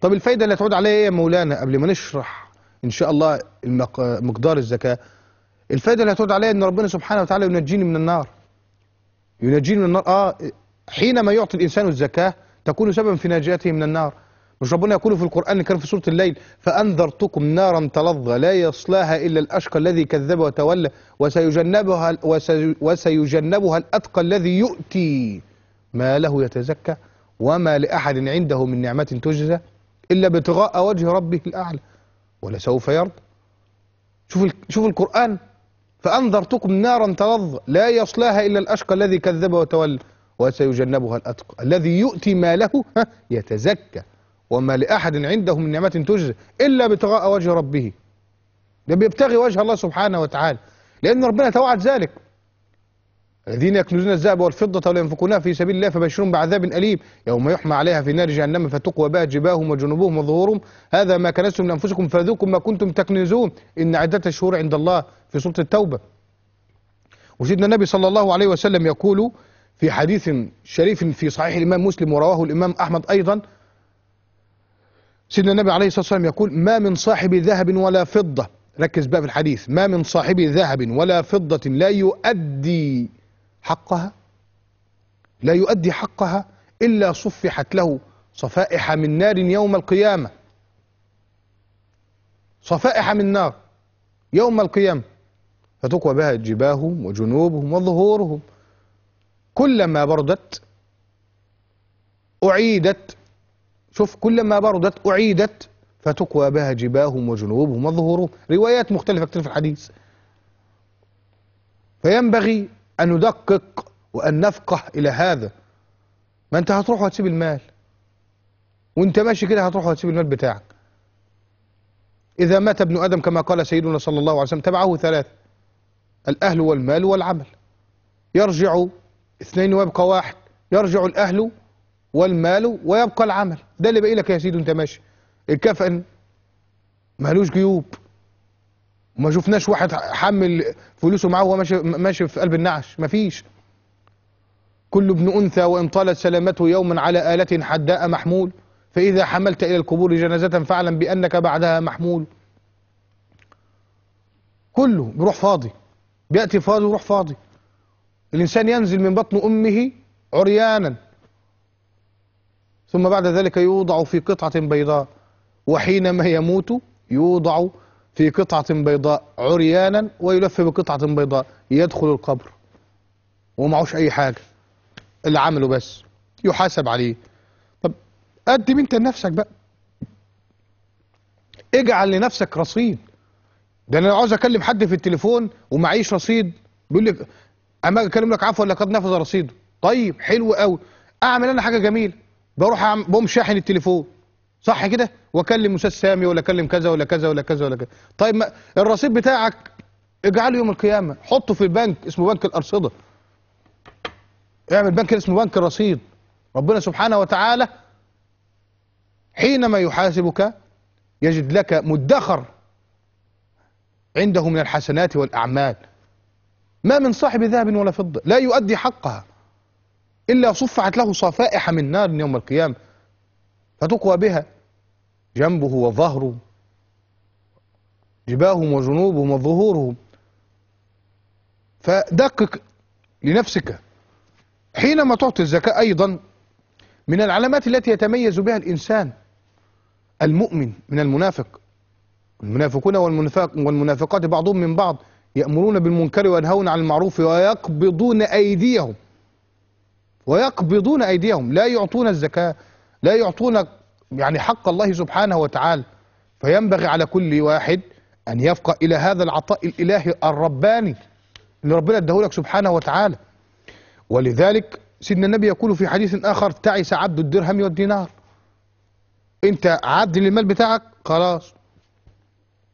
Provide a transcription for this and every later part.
طب الفايدة اللي هتعود عليها ايه يا مولانا قبل ما نشرح ان شاء الله المق... مقدار الزكاة الفايدة اللي هتعود عليها ان ربنا سبحانه وتعالى ينجيني من النار ينجيني من النار اه حينما يعطي الانسان الزكاة تكون سببا في نجاته من النار مش ربنا يقول في القرآن الكريم في سورة الليل فأنذرتكم نارا تلظى لا يصلاها إلا الأشقى الذي كذب وتولى وسيجنبها وسيجنبها الأتقى الذي يؤتي ما له يتزكى وما لأحد عنده من نعمة تجزى إلا ابتغاء وجه ربه الأعلى ولسوف يرضى شوف شوف القرآن فأنذرتكم نارا تلظى لا يصلاها إلا الأشقى الذي كذب وتولى وسيجنبها الأتقى الذي يؤتي ماله يتزكى وما لأحد عنده من نعمة تجزى إلا ابتغاء وجه ربه ده بيبتغي وجه الله سبحانه وتعالى لأن ربنا توعد ذلك الذين يكنزون الذهب والفضة ولا ينفقونها في سبيل الله فبشرهم بعذاب أليم يوم يحمى عليها في نار جهنم فتقوى بها جباههم وجنوبهم وظهورهم هذا ما كنزتم لأنفسكم فذوقوا ما كنتم تكنزون إن عدة الشهور عند الله في سورة التوبة وسيدنا النبي صلى الله عليه وسلم يقول في حديث شريف في صحيح الإمام مسلم ورواه الإمام أحمد أيضا سيدنا النبي عليه الصلاة والسلام يقول ما من صاحب ذهب ولا فضة ركز بقى في الحديث ما من صاحب ذهب ولا فضة لا يؤدي حقها لا يؤدي حقها إلا صفحت له صفائح من نار يوم القيامة صفائح من نار يوم القيامة فتقوى بها جباههم وجنوبهم وظهورهم كلما بردت أعيدت شوف كلما بردت أعيدت فتقوى بها جباههم وجنوبهم وظهورهم روايات مختلفة كثير في الحديث فينبغي أن ندقق وأن نفقه إلى هذا ما أنت هتروح وهتسيب المال وأنت ماشي كده هتروح وهتسيب المال بتاعك إذا مات ابن آدم كما قال سيدنا صلى الله عليه وسلم تبعه ثلاث الأهل والمال والعمل يرجع اثنين ويبقى واحد يرجع الأهل والمال ويبقى العمل ده اللي باقي لك يا سيدي وانت ماشي الكفن مالوش جيوب وما شفناش واحد حمل فلوسه معاه وهو ماشي ماشي في قلب النعش ما فيش كل ابن انثى وان طالت سلامته يوما على آلة حداء محمول فإذا حملت إلى القبور جنازة فاعلم بأنك بعدها محمول كله بروح فاضي بيأتي فاضي وروح فاضي الإنسان ينزل من بطن أمه عريانا ثم بعد ذلك يوضع في قطعة بيضاء وحينما يموت يوضع في قطعة بيضاء عريانا ويلف بقطعة بيضاء يدخل القبر ومعوش أي حاجة اللي عمله بس يحاسب عليه طب قدم أنت لنفسك بقى اجعل لنفسك رصيد ده أنا لو عاوز أكلم حد في التليفون ومعيش رصيد بيقول لي أما أكلم لك عفوا لقد نفذ رصيده طيب حلو قوي أعمل أنا حاجة جميلة بروح بقوم شاحن التليفون صح كده واكلم استاذ سامي ولا اكلم كذا ولا كذا ولا كذا ولا كذا طيب ما الرصيد بتاعك اجعله يوم القيامه حطه في البنك اسمه بنك الارصده اعمل بنك اسمه بنك الرصيد ربنا سبحانه وتعالى حينما يحاسبك يجد لك مدخر عنده من الحسنات والأعمال ما من صاحب ذهب ولا فضة لا يؤدي حقها إلا صفعت له صفائح من نار يوم القيامة فتقوى بها جنبه وظهره جباههم وجنوبهم وظهورهم فدقق لنفسك حينما تعطي الزكاة أيضا من العلامات التي يتميز بها الإنسان المؤمن من المنافق المنافقون والمنافق والمنافقات بعضهم من بعض يأمرون بالمنكر وينهون عن المعروف ويقبضون أيديهم ويقبضون أيديهم لا يعطون الزكاة لا يعطون يعني حق الله سبحانه وتعالى فينبغي على كل واحد أن يفقه إلى هذا العطاء الإلهي الرباني اللي ربنا لك سبحانه وتعالى ولذلك سيدنا النبي يقول في حديث آخر تعس عبد الدرهم والدينار أنت عبد للمال بتاعك خلاص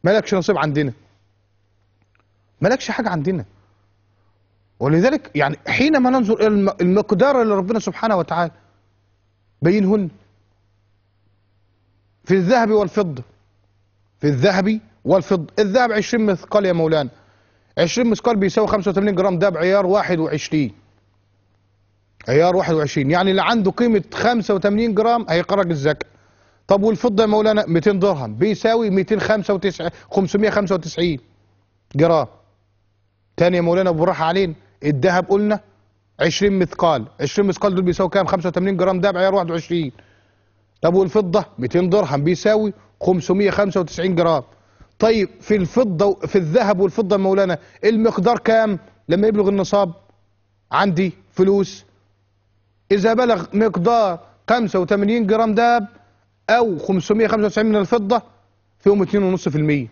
مالكش نصيب عندنا مالكش حاجة عندنا ولذلك يعني حينما ننظر إلى المقدار اللي ربنا سبحانه وتعالى بينهن في الذهب والفضة في الذهب والفضة الذهب 20 مثقال يا مولانا 20 مثقال بيساوي 85 جرام ده بعيار 21 عيار 21 يعني اللي عنده قيمة 85 جرام هيخرج الزكاة طب والفضة يا مولانا 200 درهم بيساوي 295 595 جرام تاني يا مولانا بالراحة علينا الذهب قلنا 20 مثقال 20 مثقال دول بيساوي كام 85 جرام ده بعيار 21 طب والفضة 200 درهم بيساوي 595 جرام طيب في الفضة في الذهب والفضة مولانا المقدار كام لما يبلغ النصاب عندي فلوس إذا بلغ مقدار 85 جرام دهب أو 595 من الفضة فيهم 2.5%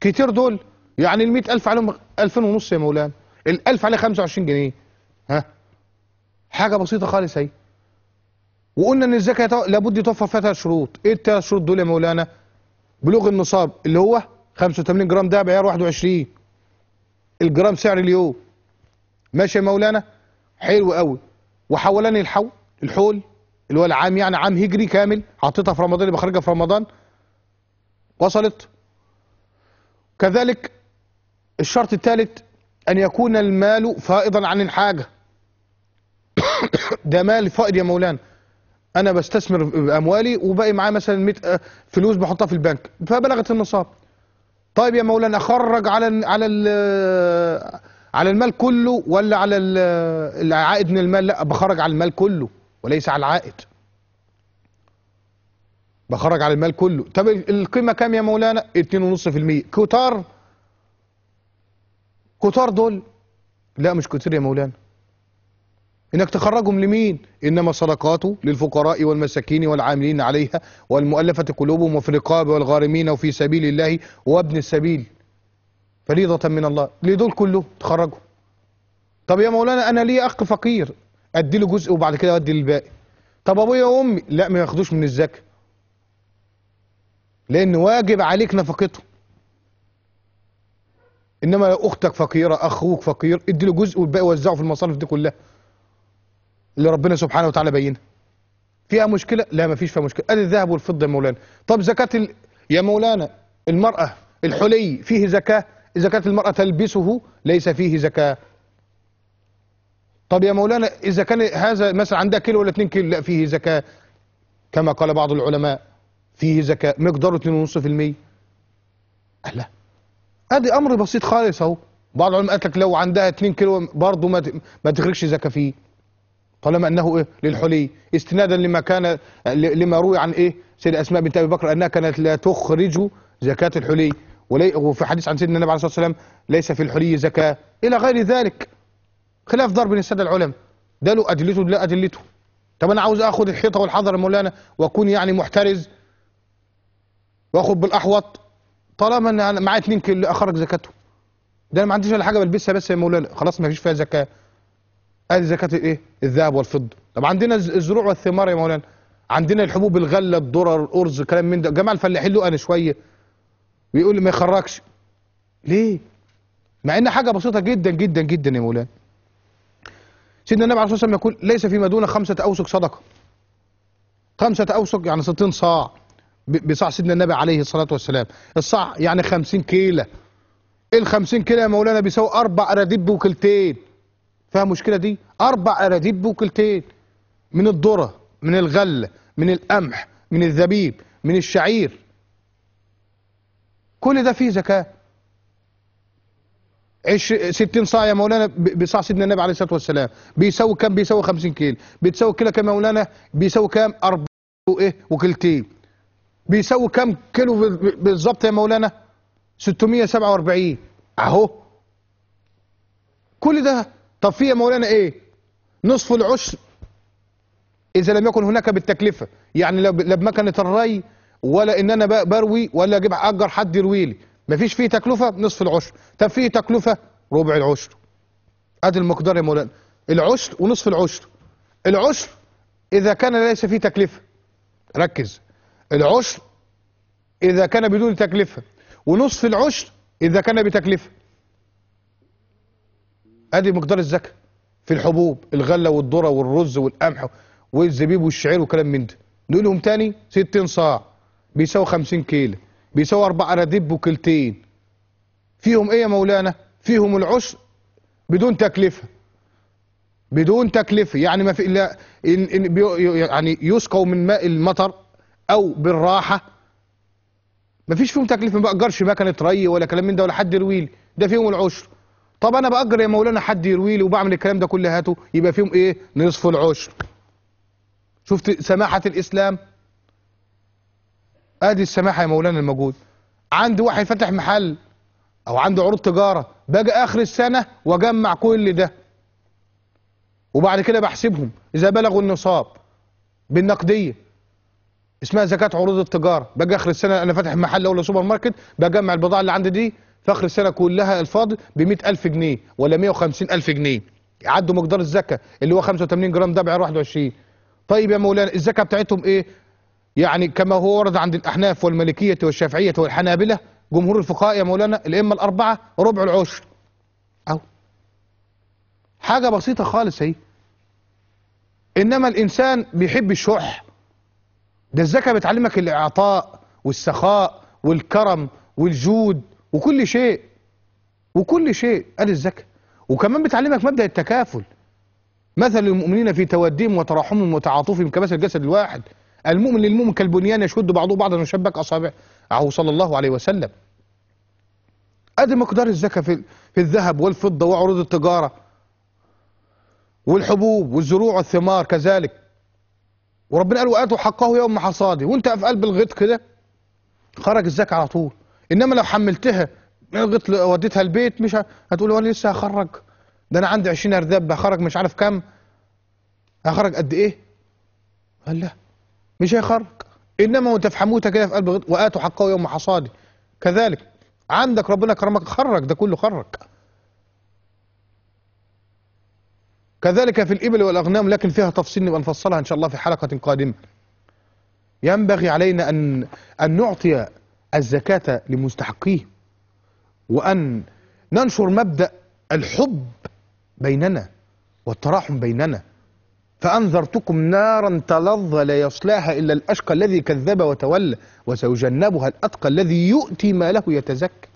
كتير دول يعني ال 100000 عليهم ونص يا مولانا ال 1000 عليه 25 جنيه ها حاجة بسيطة خالص اهي وقلنا ان الزكاه لابد يتوفر فيها ثلاث شروط ايه الثلاث شروط دول يا مولانا بلوغ النصاب اللي هو 85 جرام ده بعيار 21 الجرام سعر اليوم ماشي يا مولانا حلو قوي وحولان الحول الحول اللي هو العام يعني عام هجري كامل حطيتها في رمضان يبقى خارجها في رمضان وصلت كذلك الشرط الثالث ان يكون المال فائضا عن الحاجه ده مال فائض يا مولانا انا بستثمر اموالي وباقي معايا مثلا 100 فلوس بحطها في البنك فبلغت النصاب طيب يا مولانا اخرج على على ال على المال كله ولا على العائد من المال لا بخرج على المال كله وليس على العائد بخرج على المال كله طب القيمه كام يا مولانا 2.5% كتار كتار دول لا مش كتير يا مولانا انك تخرجهم لمين انما صدقاته للفقراء والمساكين والعاملين عليها والمؤلفة قلوبهم وفي الرقاب والغارمين وفي سبيل الله وابن السبيل فريضة من الله لدول كله تخرجوا طب يا مولانا انا لي اخ فقير ادي له جزء وبعد كده ادي للباقي طب ابويا وامي لا ما ياخدوش من الزكاه لان واجب عليك نفقته انما لو اختك فقيره اخوك فقير ادي له جزء والباقي وزعه في المصارف دي كلها اللي ربنا سبحانه وتعالى بينها فيها مشكله لا ما فيش فيها مشكله ادي الذهب والفضه يا مولانا طب زكاه ال... يا مولانا المراه الحلي فيه زكاه زكاه المراه تلبسه ليس فيه زكاه طب يا مولانا اذا كان هذا مثلا عندها كيلو ولا 2 كيلو لا فيه زكاه كما قال بعض العلماء فيه زكاه مقداره 2.5% لا ادي امر بسيط خالص اهو بعض العلماء قال لك لو عندها 2 كيلو برضه ما ما تخرجش زكاه فيه طالما انه ايه للحلي استنادا لما كان لما روي عن ايه سيدة اسماء بنت ابي بكر انها كانت لا تخرج زكاه الحلي وفي حديث عن سيدنا النبي عليه الصلاه والسلام ليس في الحلي زكاه الى غير ذلك خلاف ضرب الساده العلماء ده له ادلته لا ادلته طب انا عاوز اخذ الحيطه والحذر مولانا واكون يعني محترز واخد بالاحوط طالما ان معايا كيلو اخرج زكاته ده انا ما عنديش ولا حاجه بلبسها بس يا مولانا خلاص ما فيش فيها زكاه ادي زكاه الايه الذهب والفضه طب عندنا الزروع والثمار يا مولانا عندنا الحبوب الغله الذره الارز كلام من ده جماعه الفلاحين له انا شويه ويقول لي ما يخرجش ليه مع ان حاجه بسيطه جدا جدا جدا يا مولانا سيدنا النبي عليه الصلاه والسلام يقول ليس فيما دون خمسه اوسق صدقه خمسه اوسق يعني 60 صاع بصاع سيدنا النبي عليه الصلاه والسلام الصاع يعني 50 كيله ال 50 كيله يا مولانا بيساوي اربع اراديب بوكلتين فيها مشكلة دي أربع أراديب بوكلتين من الذرة من الغلة من القمح من الزبيب من الشعير كل ده فيه زكاة عش 60 صاع يا مولانا بصاع سيدنا النبي عليه الصلاه والسلام بيساوي كام بيساوي 50 كيلو بتساوي كيلو كام يا مولانا بيساوي كام اربع ايه وكيلتين بيساوي كام كيلو بالظبط يا مولانا 647 اهو كل ده طب في يا مولانا ايه نصف العشر اذا لم يكن هناك بالتكلفه يعني لا بمكنه الري ولا ان انا بروي ولا اجيب اجر حد يروي لي مفيش فيه تكلفه نصف العشر طب فيه تكلفه ربع العشر ادي المقدار يا مولانا العشر ونصف العشر العشر اذا كان ليس فيه تكلفه ركز العشر اذا كان بدون تكلفه ونصف العشر اذا كان بتكلفه ادي مقدار الزكاه في الحبوب الغله والذره والرز والقمح والزبيب والشعير وكلام من ده نقول لهم تاني 60 صاع بيساوي 50 كيلو بيساوي اربع اراديب وكلتين فيهم ايه يا مولانا فيهم العشر بدون تكلفه بدون تكلفه يعني ما في الا إن إن يعني يسقوا من ماء المطر او بالراحه ما فيش فيهم تكلفه ما باجرش مكنه ري ولا كلام من ده ولا حد يرويلي ده فيهم العشر طب انا باجر يا مولانا حد يروي لي وبعمل الكلام ده كله هاته يبقى فيهم ايه نصف العشر شفت سماحه الاسلام ادي السماحه يا مولانا الموجود عندي واحد فاتح محل او عنده عروض تجاره باجي اخر السنه واجمع كل ده وبعد كده بحسبهم اذا بلغوا النصاب بالنقديه اسمها زكاه عروض التجاره باجي اخر السنه انا فاتح محل ولا سوبر ماركت بجمع البضاعه اللي عندي دي فخر السنه كلها الفاضل ب 100000 جنيه ولا 150000 جنيه يعدوا مقدار الزكاه اللي هو 85 جرام ده بعيار 21 طيب يا مولانا الزكاه بتاعتهم ايه يعني كما هو ورد عند الاحناف والمالكيه والشافعيه والحنابله جمهور الفقهاء يا مولانا الائمه الاربعه ربع العشر اهو حاجه بسيطه خالص اهي انما الانسان بيحب الشح ده الزكاه بتعلمك الاعطاء والسخاء والكرم والجود وكل شيء وكل شيء قال الزكاة وكمان بتعلمك مبدأ التكافل مثل المؤمنين في توديهم وتراحمهم وتعاطفهم كمثل الجسد الواحد المؤمن للمؤمن كالبنيان يشد بعضه بعضا ويشبك أصابعه صلى الله عليه وسلم أدي مقدار الزكاة في, في الذهب والفضة وعروض التجارة والحبوب والزروع والثمار كذلك وربنا قال وآتوا حقه يوم حصاده وانت في قلب الغيط كده خرج الزكاة على طول انما لو حملتها قلت وديتها البيت مش هتقول وانا لسه هخرج ده انا عندي 20 ارداب هخرج مش عارف كام هخرج قد ايه قال لا مش هيخرج انما وانت في حموته كده في قلب واتوا حقه يوم حصاده كذلك عندك ربنا كرمك خرج ده كله خرج كذلك في الإبل والأغنام لكن فيها تفصيل نبقى نفصلها إن شاء الله في حلقة قادمة ينبغي علينا أن, أن نعطي الزكاة لمستحقيه وأن ننشر مبدأ الحب بيننا والتراحم بيننا فأنذرتكم نارا تلظى لا يصلاها إلا الأشقى الذي كذب وتولى وسيجنبها الأتقى الذي يؤتي ما له يتزكى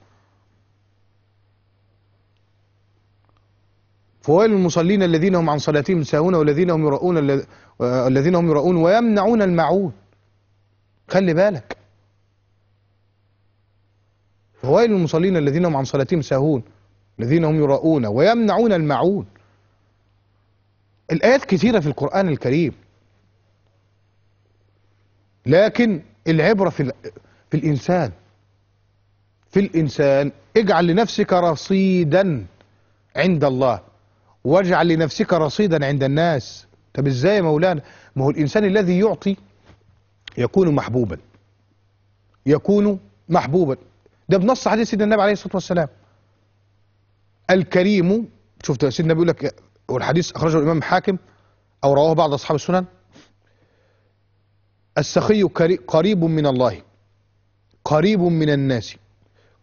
فويل المصلين الذين هم عن صلاتهم ساهون والذين هم يراؤون آه، الذين هم يراؤون ويمنعون الماعون خلي بالك فويل المصلين الذين هم عن صلاتهم ساهون الذين هم يراؤون ويمنعون الماعون الآيات كثيرة في القرآن الكريم لكن العبرة في, في الإنسان في الإنسان اجعل لنفسك رصيدا عند الله واجعل لنفسك رصيدا عند الناس طب ازاي يا مولانا ما هو الإنسان الذي يعطي يكون محبوبا يكون محبوبا ده بنص حديث سيدنا النبي عليه الصلاه والسلام الكريم شفت سيدنا بيقول لك والحديث اخرجه الامام حاكم او رواه بعض اصحاب السنن السخي قريب من الله قريب من الناس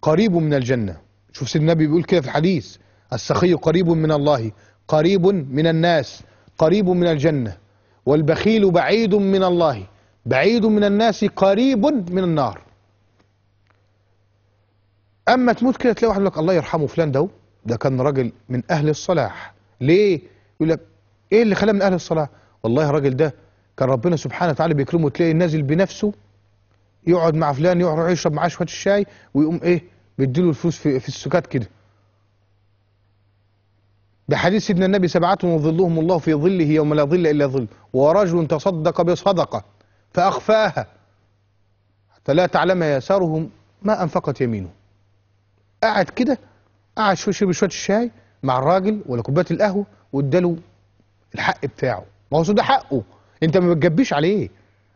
قريب من الجنه شوف سيدنا النبي بيقول كده في الحديث السخي قريب من الله قريب من الناس قريب من الجنه والبخيل بعيد من الله بعيد من الناس قريب من النار اما تموت كده تلاقي واحد يقول لك الله يرحمه فلان ده ده كان راجل من اهل الصلاح ليه يقول لك ايه اللي خلاه من اهل الصلاح والله الراجل ده كان ربنا سبحانه وتعالى بيكرمه تلاقي نازل بنفسه يقعد مع فلان يروح يشرب معاه شويه الشاي ويقوم ايه بيديله الفلوس في, في السكات كده ده حديث سيدنا النبي سبعة وظلهم الله في ظله يوم لا ظل إلا ظل ورجل تصدق بصدقة فأخفاها حتى لا تعلم يسارهم ما أنفقت يمينه قعد كده قعد شويه شوية الشاي مع الراجل ولا كوبايه القهوه واداله الحق بتاعه ما هو ده حقه انت ما بتجبيش عليه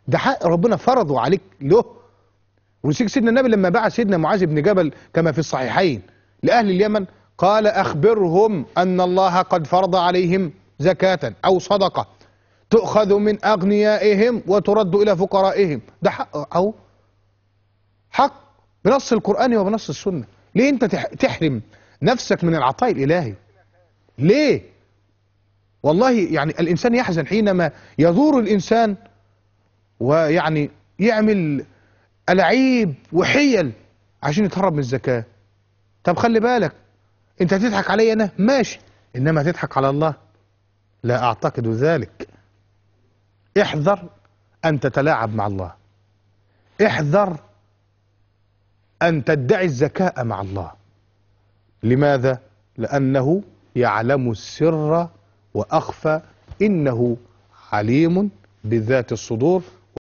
ده حق ربنا فرضه عليك له ونسيك سيدنا النبي لما بعث سيدنا معاذ بن جبل كما في الصحيحين لأهل اليمن قال أخبرهم أن الله قد فرض عليهم زكاة أو صدقة تؤخذ من أغنيائهم وترد إلى فقرائهم ده حق أو حق بنص القرآن وبنص السنة ليه انت تحرم نفسك من العطاء الالهي ليه والله يعني الانسان يحزن حينما يدور الانسان ويعني يعمل العيب وحيل عشان يتهرب من الزكاة طب خلي بالك انت هتضحك عليا انا ماشي انما هتضحك على الله لا اعتقد ذلك احذر ان تتلاعب مع الله احذر أن تدعي الزكاء مع الله لماذا؟ لأنه يعلم السر وأخفى إنه عليم بذات الصدور